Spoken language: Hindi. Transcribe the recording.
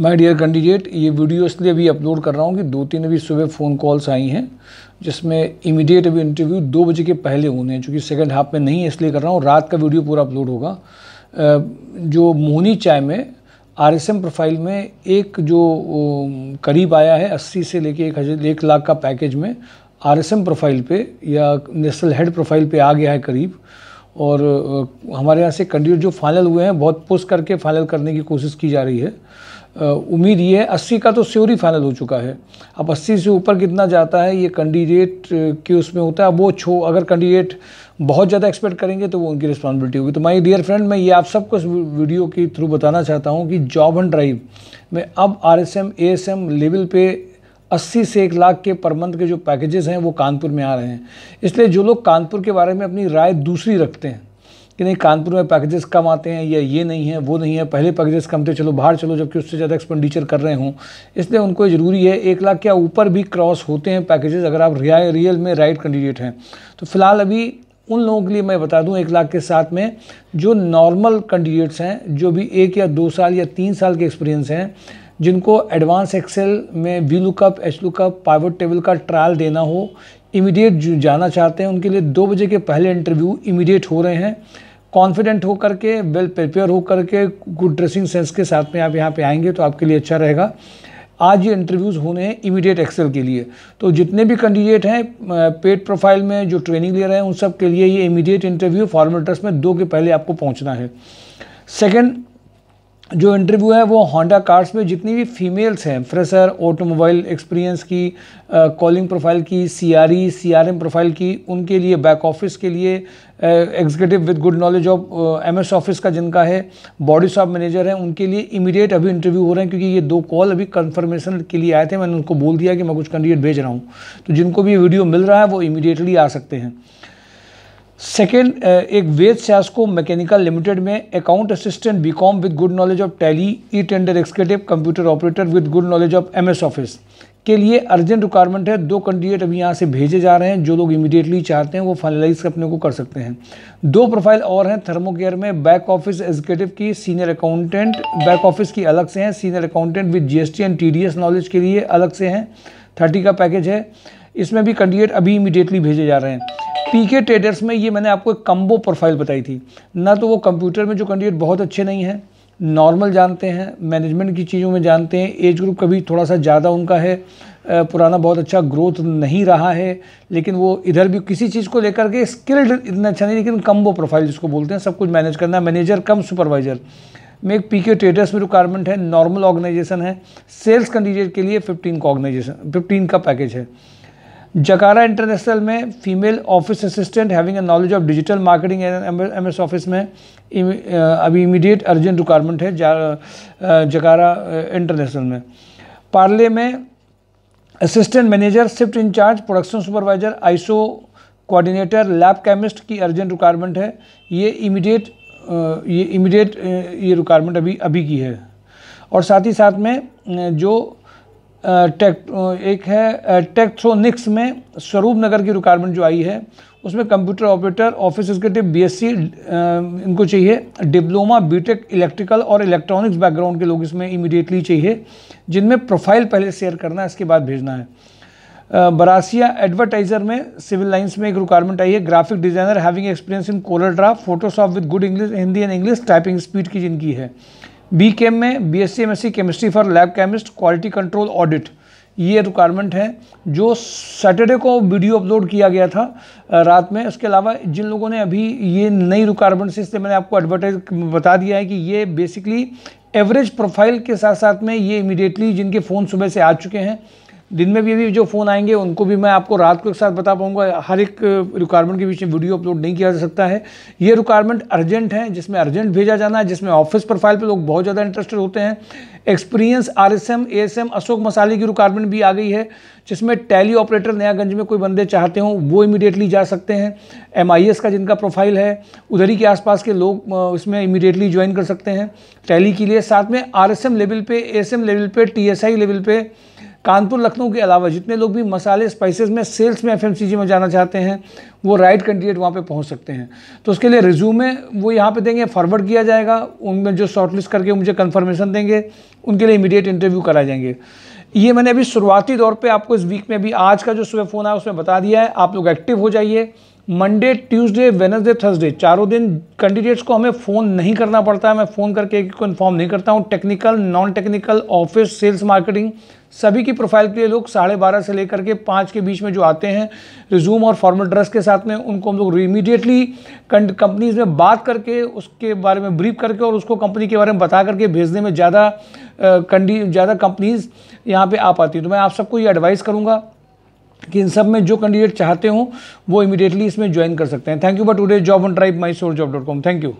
माय डियर कैंडिडेट ये वीडियो इसलिए अभी अपलोड कर रहा हूँ कि दो तीन अभी सुबह फ़ोन कॉल्स आई हैं जिसमें इमीडिएट अभी इंटरव्यू दो बजे के पहले होने हैं चूँकि सेकेंड हाफ में नहीं इसलिए कर रहा हूँ रात का वीडियो पूरा अपलोड होगा जो मोहनी चाय में आरएसएम प्रोफाइल में एक जो करीब आया है अस्सी से लेके एक हज़ार एक लाख का पैकेज में आर प्रोफाइल पे या नेशनल हेड प्रोफाइल पे आ गया है करीब और हमारे यहाँ से कैंडिडेट जो फाइनल हुए हैं बहुत पुश करके फाइनल करने की कोशिश की जा रही है उम्मीद ये है अस्सी का तो स्योरी फाइनल हो चुका है अब अस्सी से ऊपर कितना जाता है ये कैंडिडेट के उसमें होता है अब वो छो अगर कैंडिडेट बहुत ज़्यादा एक्सपेक्ट करेंगे तो वो उनकी रिस्पॉन्सिबिलिटी होगी तो माई डियर फ्रेंड मैं ये आप सबको इस वीडियो के थ्रू बताना चाहता हूँ कि जॉब एंड ड्राइव में अब R S M S M level पर अस्सी से एक लाख के पर मंथ के जो पैकेजेस हैं वो कानपुर में आ रहे हैं इसलिए जो लोग कानपुर के बारे में अपनी राय दूसरी रखते हैं कि नहीं कानपुर में पैकेजेस कम आते हैं या ये नहीं है वो नहीं है पहले पैकेजेस कम थे चलो बाहर चलो जबकि उससे ज़्यादा एक्सपेंडिचर कर रहे हों इसलिए उनको ज़रूरी है एक लाख के ऊपर भी क्रॉस होते हैं पैकेजेस अगर आप रिया रियल में राइट कैंडिडेट हैं तो फिलहाल अभी उन लोगों के लिए मैं बता दूं एक लाख के साथ में जो नॉर्मल कैंडिडेट्स हैं जो भी एक या दो साल या तीन साल के एक्सपीरियंस हैं जिनको एडवांस एक्सेल में V lookup H lookup power table का ट्रायल देना हो इमीडिएट जाना चाहते हैं उनके लिए दो बजे के पहले इंटरव्यू इमीडिएट हो रहे हैं कॉन्फिडेंट होकर के वेल प्रिपेयर होकर के गुड ड्रेसिंग सेंस के साथ में आप यहाँ पे आएंगे तो आपके लिए अच्छा रहेगा आज ये इंटरव्यूज़ होने हैं इमीडिएट एक्सेल के लिए तो जितने भी कैंडिडेट हैं पेड प्रोफाइल में जो ट्रेनिंग ले रहे हैं उन सब के लिए ये इमीडिएट इंटरव्यू फॉर्मल ड्रेस में दो के पहले आपको पहुँचना है सेकेंड जो इंटरव्यू है वो होंडा कार्स में जितनी भी फीमेल्स हैं फ्रेशर ऑटोमोबाइल एक्सपीरियंस की कॉलिंग प्रोफाइल की सीआरई सीआरएम प्रोफाइल की उनके लिए बैक ऑफिस के लिए executive with good knowledge of MS office का जिनका है बॉडी शॉप मैनेजर हैं उनके लिए इमीडिएट अभी इंटरव्यू हो रहे हैं क्योंकि ये दो कॉल अभी कन्फर्मेशन के लिए आए थे मैंने उनको बोल दिया कि मैं कुछ कैंडिडेट भेज रहा हूँ तो जिनको भी वीडियो मिल रहा है वो इमीडिएटली आ सकते हैं सेकेंड uh, एक वेद सियासको मैकेनिकल लिमिटेड में account assistant B com with good knowledge of Tally E tender executive computer operator with good knowledge of M S office के लिए अर्जेंट रिक्वायरमेंट है दो कैंडिडेट अभी यहाँ से भेजे जा रहे हैं जो लोग इमीडिएटली चाहते हैं वो फाइनलाइज अपने को कर सकते हैं दो प्रोफाइल और हैं थर्मोकेयर में बैक ऑफिस एग्जीक्यूटिव की सीनियर अकाउंटेंट बैक ऑफिस की अलग से हैं senior accountant with T and S knowledge के लिए अलग से हैं थर्टी का पैकेज है इसमें भी कैंडिडेट अभी इमीडिएटली भेजे जा रहे हैं पीके ट्रेडर्स में ये मैंने आपको एक कम्बो प्रोफाइल बताई थी ना तो वो कंप्यूटर में जो कैंडिडेट बहुत अच्छे नहीं हैं नॉर्मल जानते हैं मैनेजमेंट की चीज़ों में जानते हैं एज ग्रुप कभी थोड़ा सा ज़्यादा उनका है पुराना बहुत अच्छा ग्रोथ नहीं रहा है लेकिन वो इधर भी किसी चीज़ को लेकर के स्किल्ड इतना अच्छा नहीं लेकिन कम्बो प्रोफाइल जिसको बोलते हैं सब कुछ मैनेज करना मैनेजर कम सुपरवाइज़र में एक पी के ट्रेडर्स में रिक्वायरमेंट है नॉर्मल ऑर्गेनाइजेशन है सेल्स कैंडिडेट के लिए फिफ्टीन का ऑर्गेनाइजेशन फिफ्टीन का पैकेज है जकारा इंटरनेशनल में female office assistant having a knowledge of digital marketing and M S office में uh, अभी इमीडिएट अर्जेंट रिक्वायरमेंट है uh, जकारा इंटरनेशनल uh, में पार्ले में assistant manager shift incharge production supervisor ISO coordinator lab chemist की अर्जेंट रिक्वायरमेंट है ये इमीडिएट ये इमीडिएट ये रिक्वायरमेंट अभी अभी की है और साथ ही साथ में जो टेक एक है टेक्ट्रोनिक्स में स्वरूप नगर की रिक्वायरमेंट जो आई है उसमें computer operator office S BSc इनको चाहिए डिप्लोमा बीटेक इलेक्ट्रिकल और इलेक्ट्रॉनिक्स बैकग्राउंड के लोग इसमें इमीडिएटली चाहिए जिनमें प्रोफाइल पहले शेयर करना है इसके बाद भेजना है बरासिया एडवर्टाइजर में सिविल लाइन्स में एक रिक्वायरमेंट आई है graphic designer having experience in corel draw photoshop with good English Hindi and English typing speed की जिनकी है बी केम में B S C M S C chemistry for lab chemist quality control audit ये रिक्वायरमेंट है जो सैटरडे को वीडियो अपलोड किया गया था रात में इसके अलावा जिन लोगों ने अभी ये नई रिक्वायरमेंट से इसलिए मैंने आपको एडवर्टाइज बता दिया है कि ये बेसिकली एवरेज प्रोफाइल के साथ साथ में ये इमीडिएटली जिनके फ़ोन सुबह से आ चुके हैं दिन में भी अभी जो फ़ोन आएंगे उनको भी मैं आपको रात को एक साथ बता पाऊंगा हर एक रिक्वायरमेंट के बीच में वीडियो अपलोड नहीं किया जा सकता है ये रिक्वायरमेंट अर्जेंट है जिसमें अर्जेंट भेजा जाना है जिसमें ऑफिस प्रोफाइल पे लोग बहुत ज़्यादा इंटरेस्टेड होते हैं experience R S M A S M Ashok Masale की रिक्वायरमेंट भी आ गई है जिसमें टैली ऑपरेटर नयागंज में कोई बंदे चाहते हों वो इमीडिएटली जा सकते हैं एम आई एस का जिनका प्रोफाइल है उधर ही के आसपास के लोग उसमें इमीडिएटली ज्वाइन कर सकते हैं टैली के लिए साथ में आर एस एम लेवल पर ए एस एम लेवल पे टी एस आई लेवल पर कानपुर लखनऊ के अलावा जितने लोग भी मसाले स्पाइसेस में सेल्स में एफएमसीजी में जाना चाहते हैं वो राइट कैंडिडेट वहाँ पे पहुँच सकते हैं तो उसके लिए रिज्यूमे वो यहाँ पे देंगे फॉरवर्ड किया जाएगा उनमें जो शॉर्टलिस्ट करके मुझे कन्फर्मेशन देंगे उनके लिए इमीडिएट इंटरव्यू कराए जाएंगे ये मैंने अभी शुरुआती दौर पर आपको इस वीक में अभी आज का जो सुबह फ़ोन आया उसमें बता दिया है आप लोग एक्टिव हो जाइए मंडे ट्यूसडे वेनसडे थर्सडे चारों दिन कैंडिडेट्स को हमें फ़ोन नहीं करना पड़ता है मैं फ़ोन करके एक को इन्फॉर्म नहीं करता हूँ technical non technical office sales marketing सभी की प्रोफाइल के लिए लोग साढ़े बारह से लेकर के पाँच के बीच में जो आते हैं रिज्यूम और फॉर्मल ड्रेस के साथ में उनको हम लोग इमीडिएटली कंपनीज में बात करके उसके बारे में ब्रीफ करके और उसको कंपनी के बारे में बता करके भेजने में ज़्यादा कंडी ज़्यादा कंपनीज़ यहाँ पर आ पाती है तो मैं आप सबको ये एडवाइस करूँगा कि इन सब में जो कैंडिडेट चाहते हो वो इमीडिएटली इसमें ज्वाइन कर सकते हैं thank you but today job on trip my sour job dot com thank you